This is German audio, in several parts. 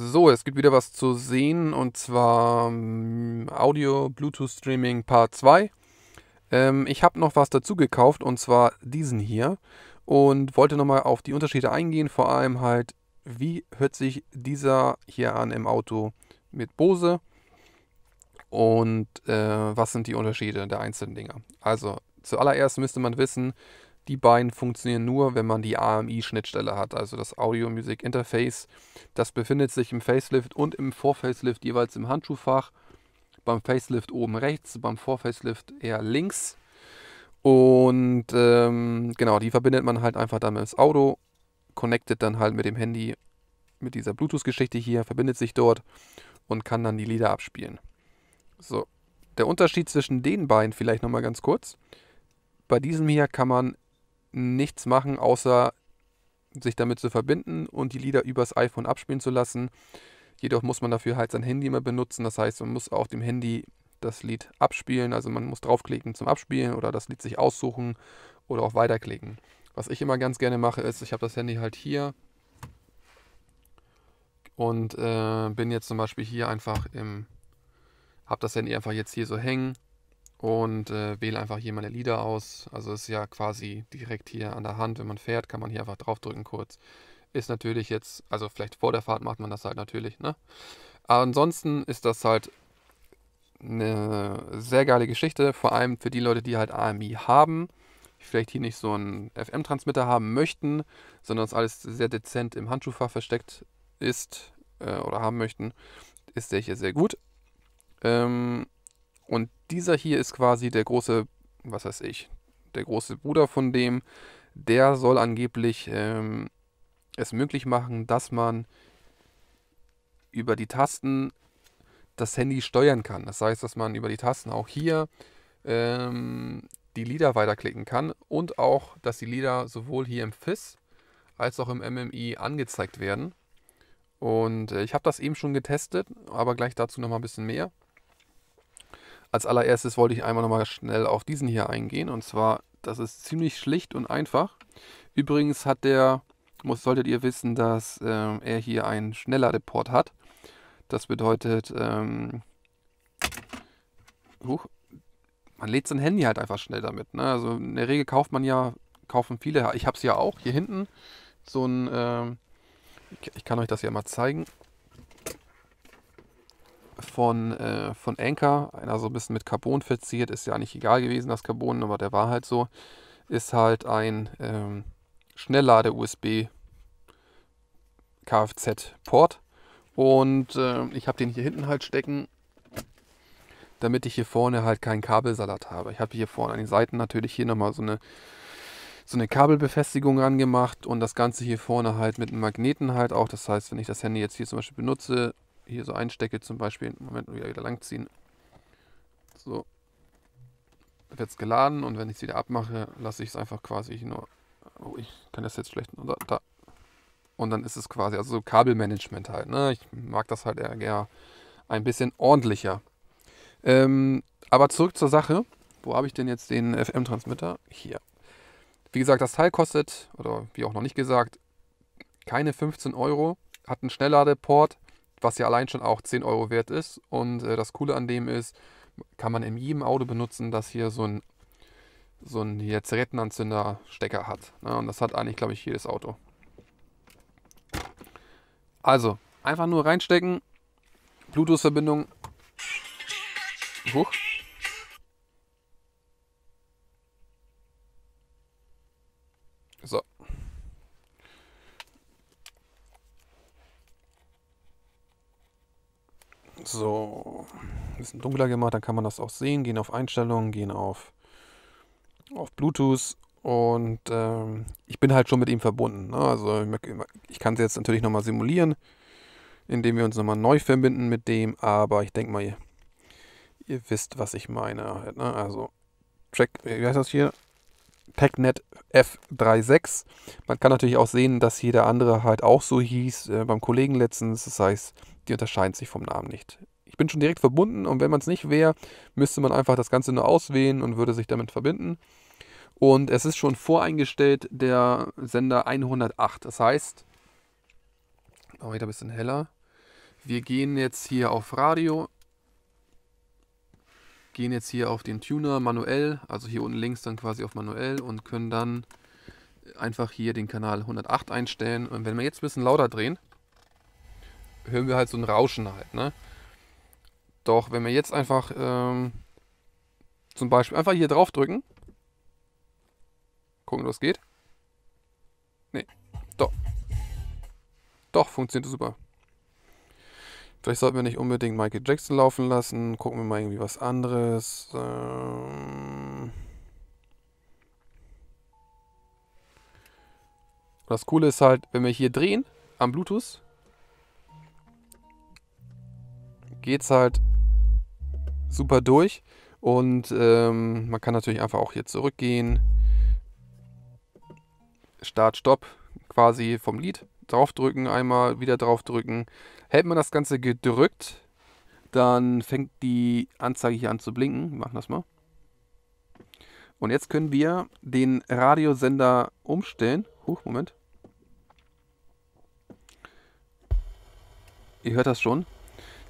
So, es gibt wieder was zu sehen und zwar hm, Audio Bluetooth Streaming Part 2. Ähm, ich habe noch was dazu gekauft und zwar diesen hier und wollte nochmal auf die Unterschiede eingehen, vor allem halt, wie hört sich dieser hier an im Auto mit Bose und äh, was sind die Unterschiede der einzelnen Dinger. Also zuallererst müsste man wissen, die beiden funktionieren nur, wenn man die AMI-Schnittstelle hat, also das Audio Music Interface. Das befindet sich im Facelift und im Vorfacelift jeweils im Handschuhfach. Beim Facelift oben rechts, beim Vorfacelift eher links. Und ähm, genau, die verbindet man halt einfach dann mit dem Auto, connectet dann halt mit dem Handy, mit dieser Bluetooth-Geschichte hier, verbindet sich dort und kann dann die Lieder abspielen. So, der Unterschied zwischen den beiden vielleicht nochmal ganz kurz. Bei diesem hier kann man nichts machen, außer sich damit zu verbinden und die Lieder übers iPhone abspielen zu lassen. Jedoch muss man dafür halt sein Handy immer benutzen. Das heißt, man muss auf dem Handy das Lied abspielen. Also man muss draufklicken zum Abspielen oder das Lied sich aussuchen oder auch weiterklicken. Was ich immer ganz gerne mache, ist, ich habe das Handy halt hier und äh, bin jetzt zum Beispiel hier einfach im, habe das Handy einfach jetzt hier so hängen und äh, wähle einfach hier meine Lieder aus. Also ist ja quasi direkt hier an der Hand. Wenn man fährt, kann man hier einfach draufdrücken kurz. Ist natürlich jetzt, also vielleicht vor der Fahrt macht man das halt natürlich, ne? Aber ansonsten ist das halt eine sehr geile Geschichte, vor allem für die Leute, die halt AMI haben, vielleicht hier nicht so einen FM-Transmitter haben möchten, sondern das alles sehr dezent im Handschuhfach versteckt ist äh, oder haben möchten, ist der hier sehr gut. Ähm, und dieser hier ist quasi der große, was weiß ich, der große Bruder von dem. Der soll angeblich ähm, es möglich machen, dass man über die Tasten das Handy steuern kann. Das heißt, dass man über die Tasten auch hier ähm, die Lieder weiterklicken kann und auch, dass die Lieder sowohl hier im FIS als auch im MMI angezeigt werden. Und äh, ich habe das eben schon getestet, aber gleich dazu nochmal ein bisschen mehr. Als allererstes wollte ich einmal nochmal schnell auf diesen hier eingehen. Und zwar, das ist ziemlich schlicht und einfach. Übrigens hat der, muss, solltet ihr wissen, dass ähm, er hier einen Schnellladeport hat. Das bedeutet, ähm, huch, man lädt sein Handy halt einfach schnell damit. Ne? Also in der Regel kauft man ja, kaufen viele, ich habe es ja auch hier hinten, so ein, ähm, ich, ich kann euch das ja mal zeigen von, äh, von Anker, einer so ein bisschen mit Carbon verziert, ist ja eigentlich egal gewesen, das Carbon, aber der war halt so, ist halt ein ähm, Schnelllade-USB Kfz-Port. Und äh, ich habe den hier hinten halt stecken, damit ich hier vorne halt keinen Kabelsalat habe. Ich habe hier vorne an den Seiten natürlich hier nochmal so eine, so eine Kabelbefestigung angemacht und das Ganze hier vorne halt mit einem Magneten halt auch. Das heißt, wenn ich das Handy jetzt hier zum Beispiel benutze, hier so einstecke zum Beispiel, Moment, wieder, langziehen. So. Wird es geladen und wenn ich es wieder abmache, lasse ich es einfach quasi nur. Oh, ich kann das jetzt schlecht. Oder, da. Und dann ist es quasi, also so Kabelmanagement halt. Ne? Ich mag das halt eher, eher ein bisschen ordentlicher. Ähm, aber zurück zur Sache. Wo habe ich denn jetzt den FM-Transmitter? Hier. Wie gesagt, das Teil kostet, oder wie auch noch nicht gesagt, keine 15 Euro. Hat einen Schnellladeport was ja allein schon auch 10 Euro wert ist. Und äh, das Coole an dem ist, kann man in jedem Auto benutzen, das hier so ein so ein Zigarettenanzünder-Stecker hat. Ne? Und das hat eigentlich, glaube ich, jedes Auto. Also, einfach nur reinstecken, Bluetooth-Verbindung. Huch. So, ein bisschen dunkler gemacht, dann kann man das auch sehen. Gehen auf Einstellungen, gehen auf, auf Bluetooth und ähm, ich bin halt schon mit ihm verbunden. Ne? Also ich kann es jetzt natürlich nochmal simulieren, indem wir uns nochmal neu verbinden mit dem, aber ich denke mal, ihr, ihr, wisst, was ich meine. Halt, ne? Also Track, wie heißt das hier? PacNet F36. Man kann natürlich auch sehen, dass jeder andere halt auch so hieß, äh, beim Kollegen letztens. Das heißt, die unterscheiden sich vom Namen nicht. Ich bin schon direkt verbunden und wenn man es nicht wäre, müsste man einfach das Ganze nur auswählen und würde sich damit verbinden. Und es ist schon voreingestellt der Sender 108. Das heißt, auch wieder ein bisschen heller. Wir gehen jetzt hier auf Radio gehen jetzt hier auf den Tuner manuell, also hier unten links dann quasi auf manuell und können dann einfach hier den Kanal 108 einstellen. Und wenn wir jetzt ein bisschen lauter drehen, hören wir halt so ein Rauschen halt. Ne? Doch wenn wir jetzt einfach ähm, zum Beispiel einfach hier drauf drücken, gucken, was geht. Nee, doch. Doch, funktioniert super. Vielleicht sollten wir nicht unbedingt Michael Jackson laufen lassen. Gucken wir mal irgendwie was anderes. Ähm das Coole ist halt, wenn wir hier drehen am Bluetooth, geht's halt super durch. Und ähm, man kann natürlich einfach auch hier zurückgehen. Start, Stopp quasi vom Lied draufdrücken, einmal wieder draufdrücken. Hält man das Ganze gedrückt, dann fängt die Anzeige hier an zu blinken. Wir machen das mal. Und jetzt können wir den Radiosender umstellen. Huch, Moment. Ihr hört das schon.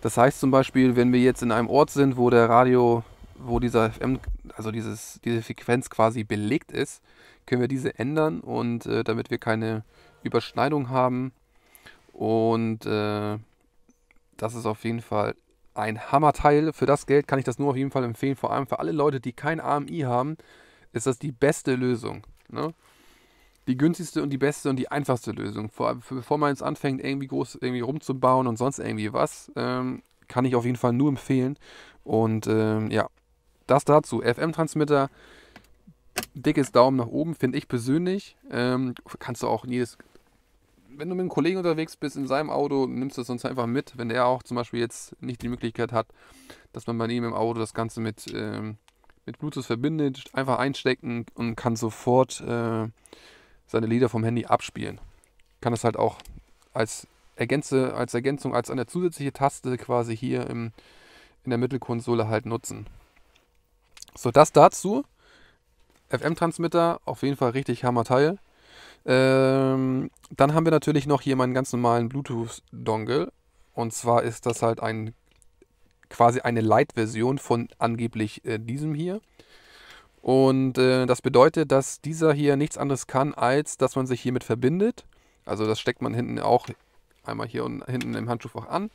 Das heißt zum Beispiel, wenn wir jetzt in einem Ort sind, wo der Radio, wo dieser FM, also dieses, diese Frequenz quasi belegt ist, können wir diese ändern und äh, damit wir keine Überschneidung haben. Und äh, das ist auf jeden Fall ein Hammerteil. Für das Geld kann ich das nur auf jeden Fall empfehlen. Vor allem für alle Leute, die kein AMI haben, ist das die beste Lösung. Ne? Die günstigste und die beste und die einfachste Lösung. Vor, bevor man jetzt anfängt, irgendwie groß irgendwie rumzubauen und sonst irgendwie was, ähm, kann ich auf jeden Fall nur empfehlen. Und ähm, ja, das dazu. FM-Transmitter, dickes Daumen nach oben, finde ich persönlich. Ähm, kannst du auch jedes wenn du mit einem Kollegen unterwegs bist in seinem Auto, nimmst du das sonst einfach mit, wenn der auch zum Beispiel jetzt nicht die Möglichkeit hat, dass man bei ihm im Auto das Ganze mit, ähm, mit Bluetooth verbindet, einfach einstecken und kann sofort äh, seine Lieder vom Handy abspielen. Kann das halt auch als, Ergänze, als Ergänzung, als eine zusätzliche Taste quasi hier im, in der Mittelkonsole halt nutzen. So, das dazu. FM-Transmitter, auf jeden Fall richtig Hammer Teil. Ähm, dann haben wir natürlich noch hier meinen ganz normalen Bluetooth-Dongle. Und zwar ist das halt ein quasi eine Light-Version von angeblich äh, diesem hier. Und äh, das bedeutet, dass dieser hier nichts anderes kann, als dass man sich hiermit verbindet. Also das steckt man hinten auch einmal hier unten, hinten im Handschuhfach an,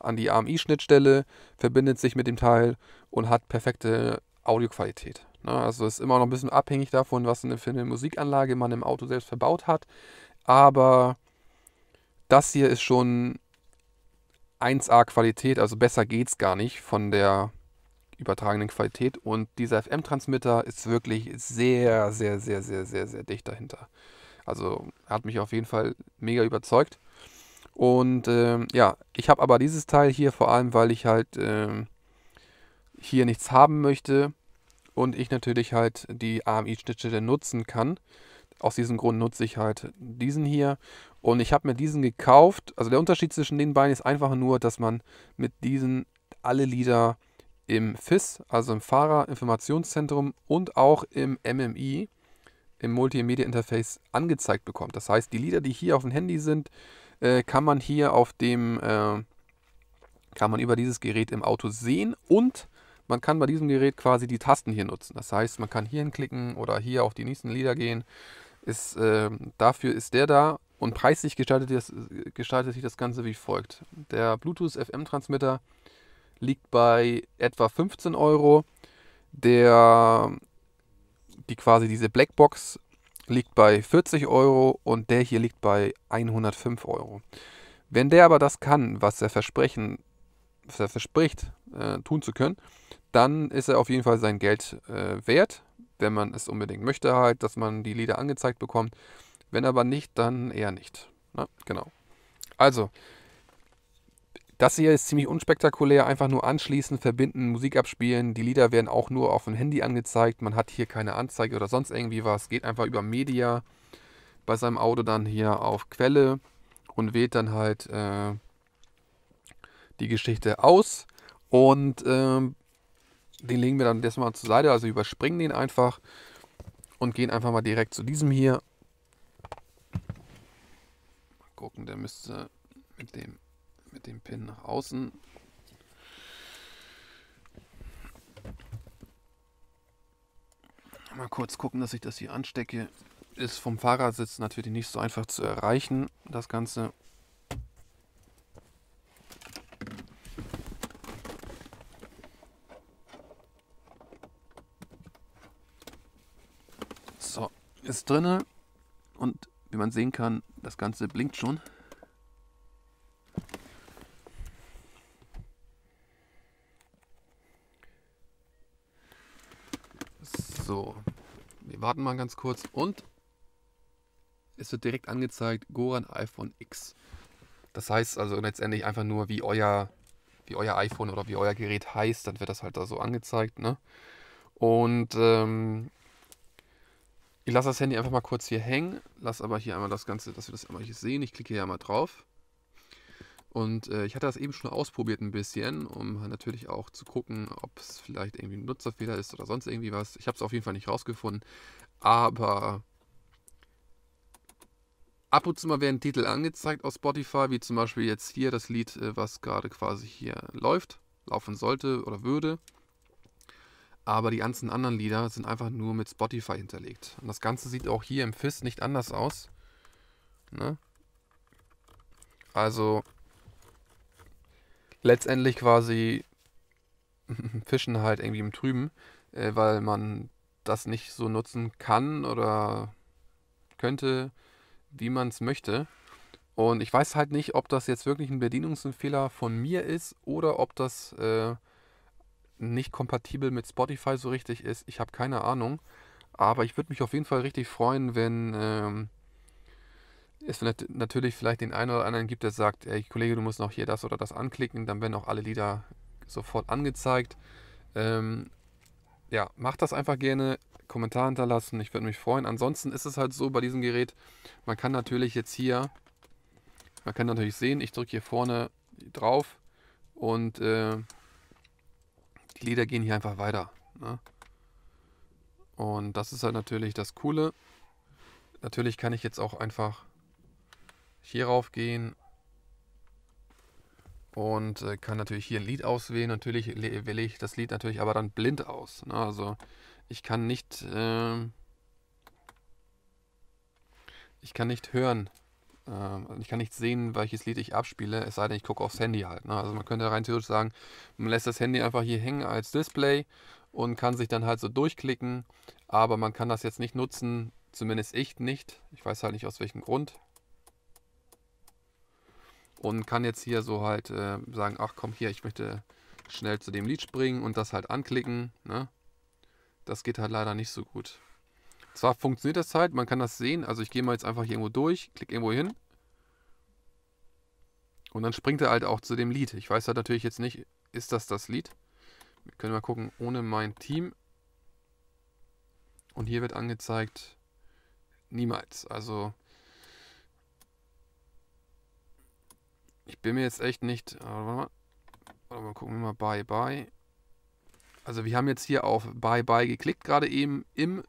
an die AMI-Schnittstelle, verbindet sich mit dem Teil und hat perfekte Audioqualität. Ne? Also es ist immer noch ein bisschen abhängig davon, was für eine Musikanlage man im Auto selbst verbaut hat. Aber das hier ist schon 1A Qualität, also besser geht es gar nicht von der übertragenen Qualität. Und dieser FM-Transmitter ist wirklich sehr, sehr, sehr, sehr, sehr, sehr dicht dahinter. Also hat mich auf jeden Fall mega überzeugt. Und ähm, ja, ich habe aber dieses Teil hier vor allem, weil ich halt ähm, hier nichts haben möchte, und ich natürlich halt die AMI-Schnittstelle nutzen kann. Aus diesem Grund nutze ich halt diesen hier und ich habe mir diesen gekauft. Also der Unterschied zwischen den beiden ist einfach nur, dass man mit diesen alle Lieder im FIS, also im Fahrerinformationszentrum und auch im MMI, im Multimedia Interface, angezeigt bekommt. Das heißt, die Lieder, die hier auf dem Handy sind, äh, kann man hier auf dem, äh, kann man über dieses Gerät im Auto sehen und man kann bei diesem Gerät quasi die Tasten hier nutzen. Das heißt, man kann hierhin klicken oder hier auf die nächsten Lieder gehen. Ist, äh, dafür ist der da und preislich gestaltet, das, gestaltet sich das Ganze wie folgt. Der Bluetooth-FM-Transmitter liegt bei etwa 15 Euro. Der, die quasi diese Blackbox liegt bei 40 Euro und der hier liegt bei 105 Euro. Wenn der aber das kann, was er, versprechen, was er verspricht, äh, tun zu können, dann ist er auf jeden Fall sein Geld äh, wert, wenn man es unbedingt möchte, halt, dass man die Lieder angezeigt bekommt. Wenn aber nicht, dann eher nicht. Na, ne? genau. Also, das hier ist ziemlich unspektakulär, einfach nur anschließen, verbinden, Musik abspielen. Die Lieder werden auch nur auf dem Handy angezeigt. Man hat hier keine Anzeige oder sonst irgendwie was. Geht einfach über Media bei seinem Auto dann hier auf Quelle und wählt dann halt äh, die Geschichte aus. Und ähm, den legen wir dann das mal zur Seite, also überspringen den einfach und gehen einfach mal direkt zu diesem hier. Mal gucken, der müsste mit dem, mit dem Pin nach außen. Mal kurz gucken, dass ich das hier anstecke. Ist vom Fahrersitz natürlich nicht so einfach zu erreichen, das Ganze. ist drinne und wie man sehen kann, das Ganze blinkt schon. So, wir warten mal ganz kurz und es wird direkt angezeigt, Goran iPhone X. Das heißt also letztendlich einfach nur, wie euer, wie euer iPhone oder wie euer Gerät heißt, dann wird das halt da so angezeigt. Ne? Und ähm, ich lasse das Handy einfach mal kurz hier hängen, lasse aber hier einmal das Ganze, dass wir das einmal hier sehen. Ich klicke hier mal drauf. Und äh, ich hatte das eben schon ausprobiert ein bisschen, um halt natürlich auch zu gucken, ob es vielleicht irgendwie ein Nutzerfehler ist oder sonst irgendwie was. Ich habe es auf jeden Fall nicht rausgefunden, aber ab und zu mal werden Titel angezeigt aus Spotify, wie zum Beispiel jetzt hier das Lied, äh, was gerade quasi hier läuft, laufen sollte oder würde aber die ganzen anderen Lieder sind einfach nur mit Spotify hinterlegt. Und das Ganze sieht auch hier im FIS nicht anders aus. Ne? Also letztendlich quasi fischen halt irgendwie im Trüben, äh, weil man das nicht so nutzen kann oder könnte, wie man es möchte. Und ich weiß halt nicht, ob das jetzt wirklich ein Bedienungsfehler von mir ist oder ob das äh, nicht kompatibel mit Spotify so richtig ist. Ich habe keine Ahnung. Aber ich würde mich auf jeden Fall richtig freuen, wenn ähm, es nat natürlich vielleicht den einen oder anderen gibt, der sagt, ey Kollege, du musst noch hier das oder das anklicken, dann werden auch alle Lieder sofort angezeigt. Ähm, ja, macht das einfach gerne. Kommentar hinterlassen, ich würde mich freuen. Ansonsten ist es halt so bei diesem Gerät, man kann natürlich jetzt hier, man kann natürlich sehen, ich drücke hier vorne drauf und äh, die Lieder gehen hier einfach weiter. Ne? Und das ist halt natürlich das Coole. Natürlich kann ich jetzt auch einfach hier rauf gehen und äh, kann natürlich hier ein Lied auswählen. Natürlich wähle ich das Lied natürlich aber dann blind aus. Ne? Also ich kann nicht, äh, ich kann nicht hören, ähm, also ich kann nicht sehen, welches Lied ich abspiele, es sei denn, ich gucke aufs Handy halt. Ne? Also man könnte rein theoretisch sagen, man lässt das Handy einfach hier hängen als Display und kann sich dann halt so durchklicken, aber man kann das jetzt nicht nutzen, zumindest ich nicht. Ich weiß halt nicht aus welchem Grund. Und kann jetzt hier so halt äh, sagen, ach komm hier, ich möchte schnell zu dem Lied springen und das halt anklicken. Ne? Das geht halt leider nicht so gut. Zwar funktioniert das halt, man kann das sehen. Also ich gehe mal jetzt einfach hier irgendwo durch, klicke irgendwo hin. Und dann springt er halt auch zu dem Lied. Ich weiß halt natürlich jetzt nicht, ist das das Lied? Wir können mal gucken, ohne mein Team. Und hier wird angezeigt, niemals. Also ich bin mir jetzt echt nicht... Äh, warte mal, warte mal gucken wir mal, bye bye. Also wir haben jetzt hier auf Bye Bye geklickt, gerade eben im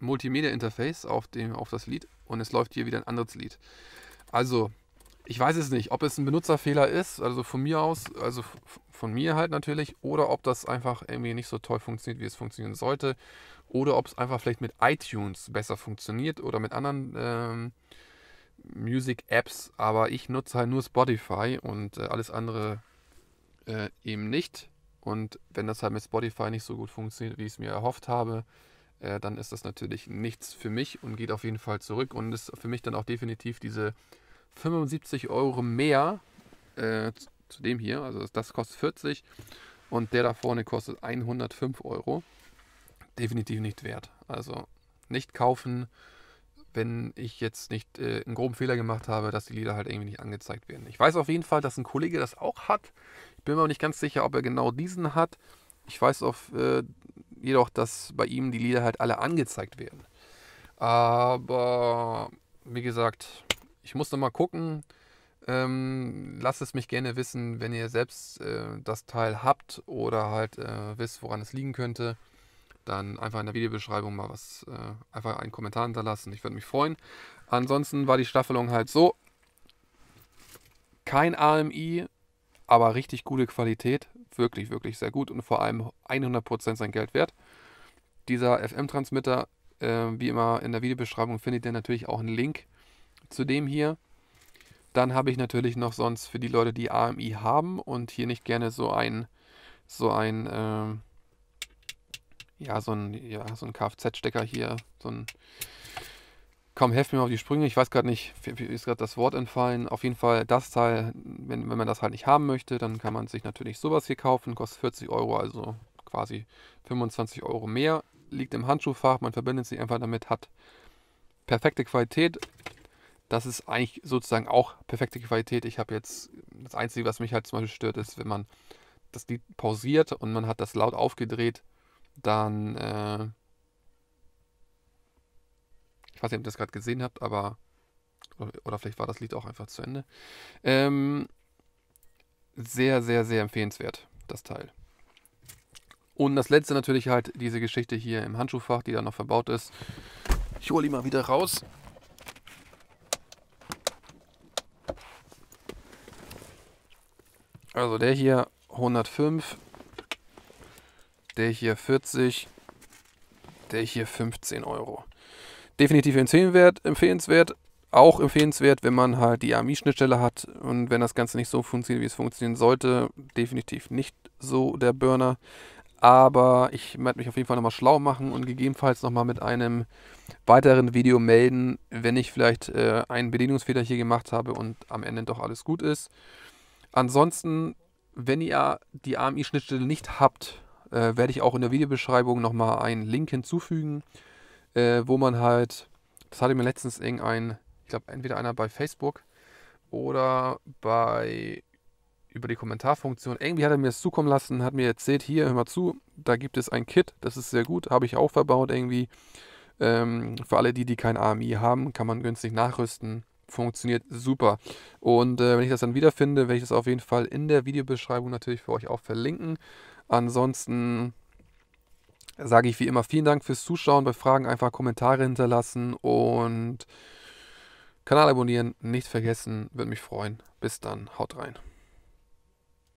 Multimedia-Interface auf, auf das Lied und es läuft hier wieder ein anderes Lied. Also, ich weiß es nicht, ob es ein Benutzerfehler ist, also von mir aus, also von mir halt natürlich, oder ob das einfach irgendwie nicht so toll funktioniert, wie es funktionieren sollte, oder ob es einfach vielleicht mit iTunes besser funktioniert oder mit anderen ähm, Music-Apps, aber ich nutze halt nur Spotify und äh, alles andere äh, eben nicht. Und wenn das halt mit Spotify nicht so gut funktioniert, wie ich es mir erhofft habe, äh, dann ist das natürlich nichts für mich und geht auf jeden Fall zurück und ist für mich dann auch definitiv diese 75 Euro mehr äh, zu dem hier. Also das kostet 40 und der da vorne kostet 105 Euro. Definitiv nicht wert. Also nicht kaufen, wenn ich jetzt nicht äh, einen groben Fehler gemacht habe, dass die Lieder halt irgendwie nicht angezeigt werden. Ich weiß auf jeden Fall, dass ein Kollege das auch hat. Ich bin mir aber nicht ganz sicher, ob er genau diesen hat. Ich weiß auf, äh, jedoch, dass bei ihm die Lieder halt alle angezeigt werden. Aber wie gesagt, ich muss noch mal gucken. Ähm, lasst es mich gerne wissen, wenn ihr selbst äh, das Teil habt oder halt äh, wisst, woran es liegen könnte. Dann einfach in der Videobeschreibung mal was, äh, einfach einen Kommentar hinterlassen. Ich würde mich freuen. Ansonsten war die Staffelung halt so. Kein AMI, aber richtig gute Qualität wirklich, wirklich sehr gut und vor allem 100% sein Geld wert. Dieser FM-Transmitter, äh, wie immer in der Videobeschreibung, findet ihr natürlich auch einen Link zu dem hier. Dann habe ich natürlich noch sonst für die Leute, die AMI haben und hier nicht gerne so ein, so ein, äh, ja, so ein, ja, so ein Kfz-Stecker hier, so ein Komm, helft mir mal auf die Sprünge. Ich weiß gerade nicht, ist gerade das Wort entfallen. Auf jeden Fall das Teil, wenn, wenn man das halt nicht haben möchte, dann kann man sich natürlich sowas hier kaufen. Kostet 40 Euro, also quasi 25 Euro mehr. Liegt im Handschuhfach, man verbindet sich einfach damit, hat perfekte Qualität. Das ist eigentlich sozusagen auch perfekte Qualität. Ich habe jetzt, das Einzige, was mich halt zum Beispiel stört, ist, wenn man das Lied pausiert und man hat das laut aufgedreht, dann... Äh, ich weiß nicht, ob ihr das gerade gesehen habt, aber. Oder, oder, vielleicht war das Lied auch einfach zu Ende. Ähm, sehr, sehr, sehr empfehlenswert, das Teil. Und das letzte natürlich halt diese Geschichte hier im Handschuhfach, die da noch verbaut ist. Ich hole die mal wieder raus. Also der hier 105, der hier 40, der hier 15 Euro definitiv empfehlenswert, empfehlenswert. Auch empfehlenswert, wenn man halt die AMI-Schnittstelle hat und wenn das Ganze nicht so funktioniert, wie es funktionieren sollte. Definitiv nicht so der Burner. Aber ich werde mich auf jeden Fall nochmal schlau machen und gegebenenfalls nochmal mit einem weiteren Video melden, wenn ich vielleicht äh, einen Bedienungsfehler hier gemacht habe und am Ende doch alles gut ist. Ansonsten, wenn ihr die AMI-Schnittstelle nicht habt, äh, werde ich auch in der Videobeschreibung nochmal einen Link hinzufügen äh, wo man halt, das hatte mir letztens irgendein, ich glaube, entweder einer bei Facebook oder bei über die Kommentarfunktion. Irgendwie hat er mir es zukommen lassen, hat mir erzählt, hier, hör mal zu, da gibt es ein Kit, das ist sehr gut, habe ich auch verbaut irgendwie. Ähm, für alle die, die kein AMI haben, kann man günstig nachrüsten. Funktioniert super. Und äh, wenn ich das dann wiederfinde, werde ich das auf jeden Fall in der Videobeschreibung natürlich für euch auch verlinken. Ansonsten sage ich wie immer vielen Dank fürs Zuschauen. Bei Fragen einfach Kommentare hinterlassen und Kanal abonnieren nicht vergessen. Würde mich freuen. Bis dann. Haut rein.